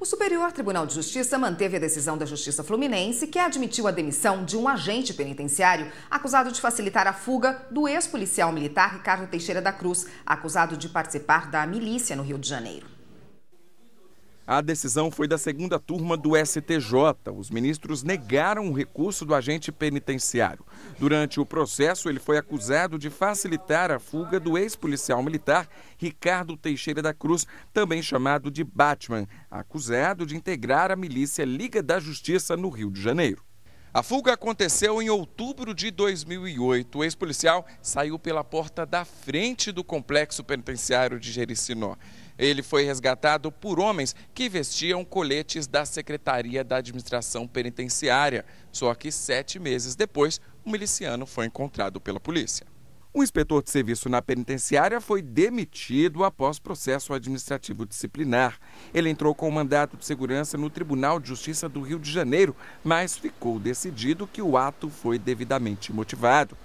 O Superior Tribunal de Justiça manteve a decisão da Justiça Fluminense que admitiu a demissão de um agente penitenciário acusado de facilitar a fuga do ex-policial militar Ricardo Teixeira da Cruz, acusado de participar da milícia no Rio de Janeiro. A decisão foi da segunda turma do STJ. Os ministros negaram o recurso do agente penitenciário. Durante o processo, ele foi acusado de facilitar a fuga do ex-policial militar Ricardo Teixeira da Cruz, também chamado de Batman, acusado de integrar a milícia Liga da Justiça no Rio de Janeiro. A fuga aconteceu em outubro de 2008. O ex-policial saiu pela porta da frente do complexo penitenciário de Jericinó. Ele foi resgatado por homens que vestiam coletes da Secretaria da Administração Penitenciária. Só que sete meses depois, o um miliciano foi encontrado pela polícia. O inspetor de serviço na penitenciária foi demitido após processo administrativo disciplinar. Ele entrou com o mandato de segurança no Tribunal de Justiça do Rio de Janeiro, mas ficou decidido que o ato foi devidamente motivado.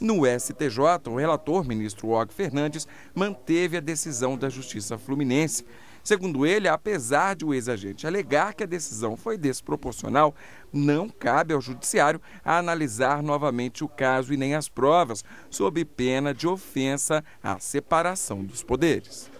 No STJ, o relator, ministro Og Fernandes, manteve a decisão da Justiça Fluminense. Segundo ele, apesar de o ex-agente alegar que a decisão foi desproporcional, não cabe ao judiciário analisar novamente o caso e nem as provas, sob pena de ofensa à separação dos poderes.